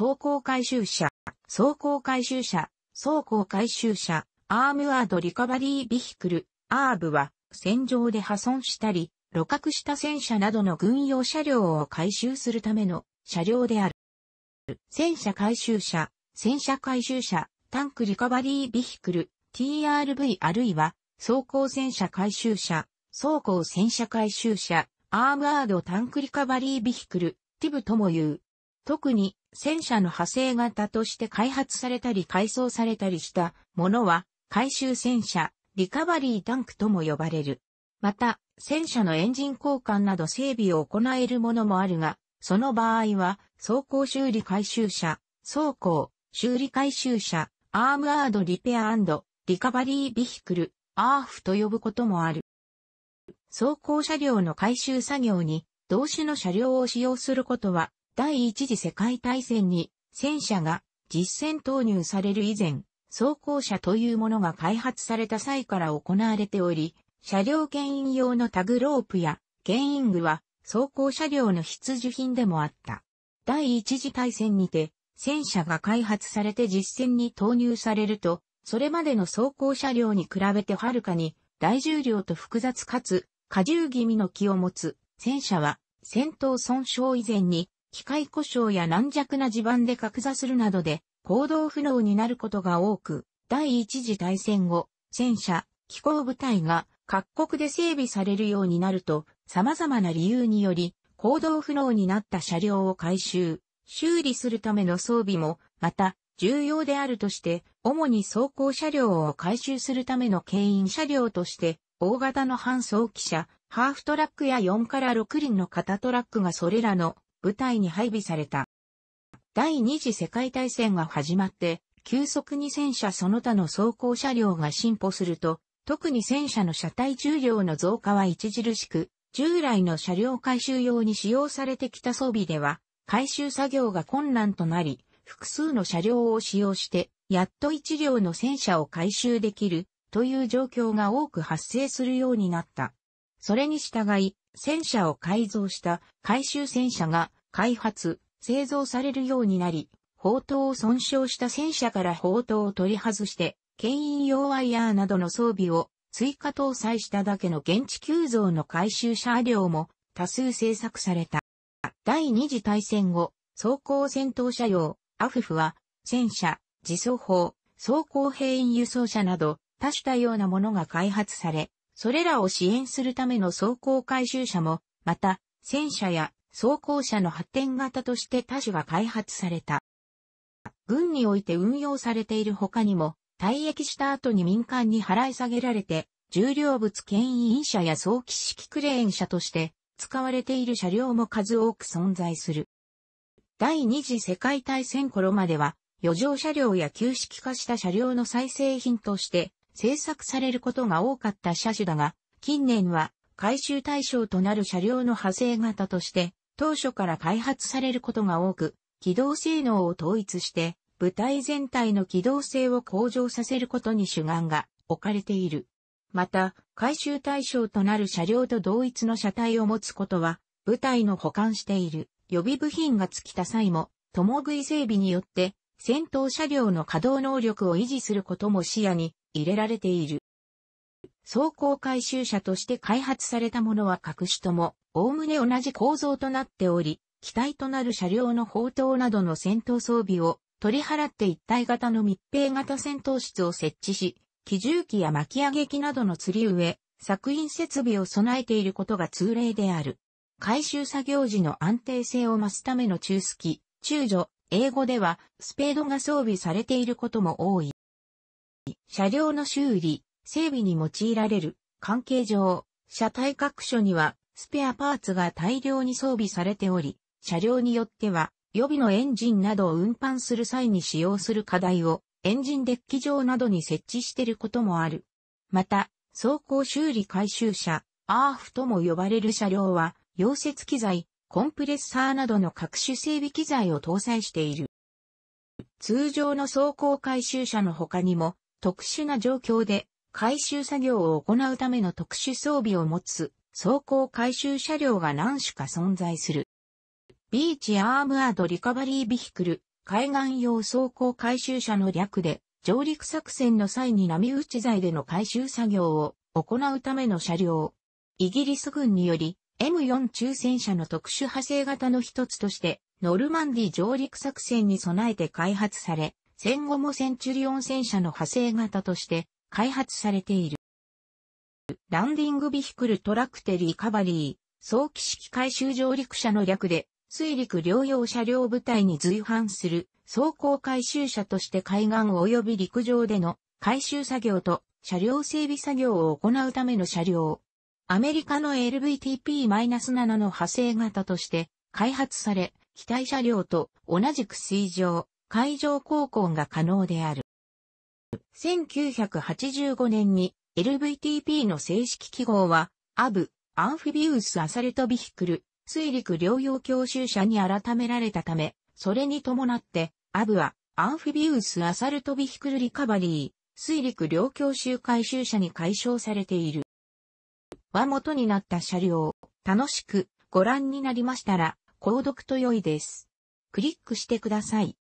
走行回収車、走行回収車、走行回収車、アームアードリカバリービヒクル、アーブは、戦場で破損したり、路獲した戦車などの軍用車両を回収するための車両である。戦車回収車、戦車回収車、タンクリカバリービヒクル、TRV あるいは、走行戦車回収車、走行戦車回収車、アームアードタンクリカバリービヒクル、ティブとも言う、特に戦車の派生型として開発されたり改装されたりしたものは回収戦車、リカバリータンクとも呼ばれる。また、戦車のエンジン交換など整備を行えるものもあるが、その場合は、走行修理回収車、走行、修理回収車、アームアードリペアリカバリービヒクル、アーフと呼ぶこともある。走行車両の回収作業に、同種の車両を使用することは、第一次世界大戦に戦車が実戦投入される以前、装甲車というものが開発された際から行われており、車両牽引用のタグロープや牽引具は装甲車両の必需品でもあった。第一次大戦にて戦車が開発されて実戦に投入されると、それまでの装甲車両に比べてはるかに大重量と複雑かつ荷重気味の気を持つ戦車は戦闘損傷以前に機械故障や軟弱な地盤で格座するなどで行動不能になることが多く、第一次大戦後、戦車、機構部隊が各国で整備されるようになると、様々な理由により、行動不能になった車両を回収、修理するための装備も、また、重要であるとして、主に走行車両を回収するための牽引車両として、大型の搬送機車、ハーフトラックや4から6輪の型トラックがそれらの部隊に配備された。第二次世界大戦が始まって、急速に戦車その他の装甲車両が進歩すると、特に戦車の車体重量の増加は著しく、従来の車両回収用に使用されてきた装備では、回収作業が困難となり、複数の車両を使用して、やっと一両の戦車を回収できるという状況が多く発生するようになった。それに従い、戦車を改造した回収戦車が開発、製造されるようになり、砲塔を損傷した戦車から砲塔を取り外して、牽引用ワイヤーなどの装備を追加搭載しただけの現地急増の回収車両も多数製作された。第二次大戦後、装甲戦闘車用、アフフは、戦車、自走砲、装甲兵員輸送車など、多種多様なものが開発され、それらを支援するための装甲回収車も、また、戦車や装甲車の発展型として多種が開発された。軍において運用されている他にも、退役した後に民間に払い下げられて、重量物牽引車や早期式クレーン車として使われている車両も数多く存在する。第二次世界大戦頃までは、余剰車両や旧式化した車両の再生品として製作されることが多かった車種だが、近年は回収対象となる車両の派生型として、当初から開発されることが多く、機動性能を統一して、部隊全体の機動性を向上させることに主眼が置かれている。また、回収対象となる車両と同一の車体を持つことは、部隊の保管している予備部品が尽きた際も、共食い整備によって、戦闘車両の稼働能力を維持することも視野に入れられている。走行回収車として開発されたものは各種とも、おおむね同じ構造となっており、機体となる車両の砲塔などの戦闘装備を取り払って一体型の密閉型戦闘室を設置し、機重機や巻き上げ機などの釣り上、作品設備を備えていることが通例である。回収作業時の安定性を増すための中ス中女、英語ではスペードが装備されていることも多い。車両の修理、整備に用いられる。関係上、車体各所にはスペアパーツが大量に装備されており、車両によっては予備のエンジンなどを運搬する際に使用する課題をエンジンデッキ上などに設置していることもある。また、走行修理回収車、アーフとも呼ばれる車両は、溶接機材、コンプレッサーなどの各種整備機材を搭載している。通常の走行回収車の他にも、特殊な状況で回収作業を行うための特殊装備を持つ走行回収車両が何種か存在する。ビーチアームアードリカバリービヒクル、海岸用走行回収車の略で、上陸作戦の際に波打ち材での回収作業を行うための車両。イギリス軍により M4 中戦車の特殊派生型の一つとして、ノルマンディ上陸作戦に備えて開発され、戦後もセンチュリオン戦車の派生型として開発されている。ランディングビヒクルトラクテリーカバリー、早期式回収上陸車の略で、水陸両用車両部隊に随伴する走行回収車として海岸及び陸上での回収作業と車両整備作業を行うための車両。アメリカの LVTP-7 の派生型として開発され、機体車両と同じく水上、海上航行が可能である。1985年に LVTP の正式記号は、アブ、アンフィビウスアサルトビヒクル、水陸両用教習車に改められたため、それに伴って、アブは、アンフィビウスアサルトビヒクルリカバリー、水陸両教習回収車に解消されている。は元になった車両、楽しくご覧になりましたら、購読と良いです。クリックしてください。